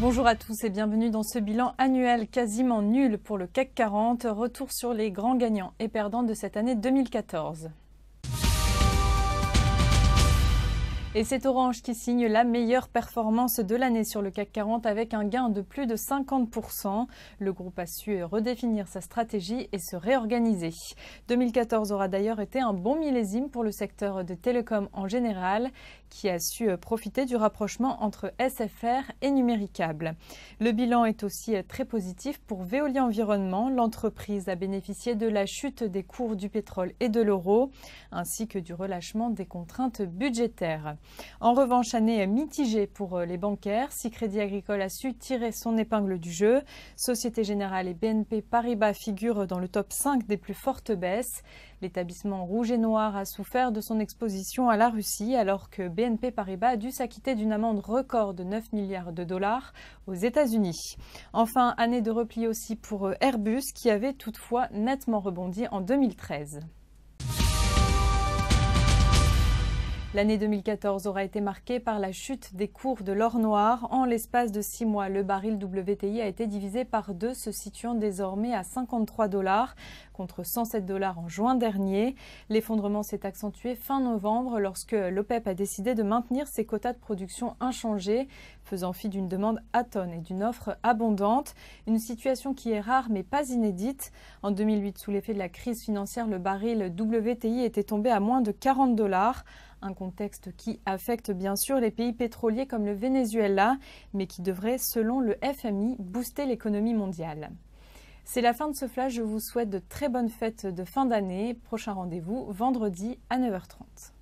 Bonjour à tous et bienvenue dans ce bilan annuel quasiment nul pour le CAC 40. Retour sur les grands gagnants et perdants de cette année 2014. Et c'est Orange qui signe la meilleure performance de l'année sur le CAC 40 avec un gain de plus de 50%. Le groupe a su redéfinir sa stratégie et se réorganiser. 2014 aura d'ailleurs été un bon millésime pour le secteur de télécom en général qui a su euh, profiter du rapprochement entre SFR et Numéricable. Le bilan est aussi euh, très positif pour Veolia Environnement. L'entreprise a bénéficié de la chute des cours du pétrole et de l'euro, ainsi que du relâchement des contraintes budgétaires. En revanche, année mitigée pour euh, les bancaires, si Crédit Agricole a su tirer son épingle du jeu, Société Générale et BNP Paribas figurent dans le top 5 des plus fortes baisses. L'établissement Rouge et Noir a souffert de son exposition à la Russie alors que BNP Paribas a dû s'acquitter d'une amende record de 9 milliards de dollars aux États-Unis. Enfin, année de repli aussi pour euh, Airbus qui avait toutefois nettement rebondi en 2013. L'année 2014 aura été marquée par la chute des cours de l'or noir. En l'espace de six mois, le baril WTI a été divisé par deux, se situant désormais à 53 dollars contre 107 dollars en juin dernier. L'effondrement s'est accentué fin novembre lorsque l'OPEP e a décidé de maintenir ses quotas de production inchangés, faisant fi d'une demande à tonnes et d'une offre abondante. Une situation qui est rare mais pas inédite. En 2008, sous l'effet de la crise financière, le baril WTI était tombé à moins de 40 dollars un contexte qui affecte bien sûr les pays pétroliers comme le Venezuela, mais qui devrait, selon le FMI, booster l'économie mondiale. C'est la fin de ce flash, je vous souhaite de très bonnes fêtes de fin d'année, prochain rendez-vous vendredi à 9h30.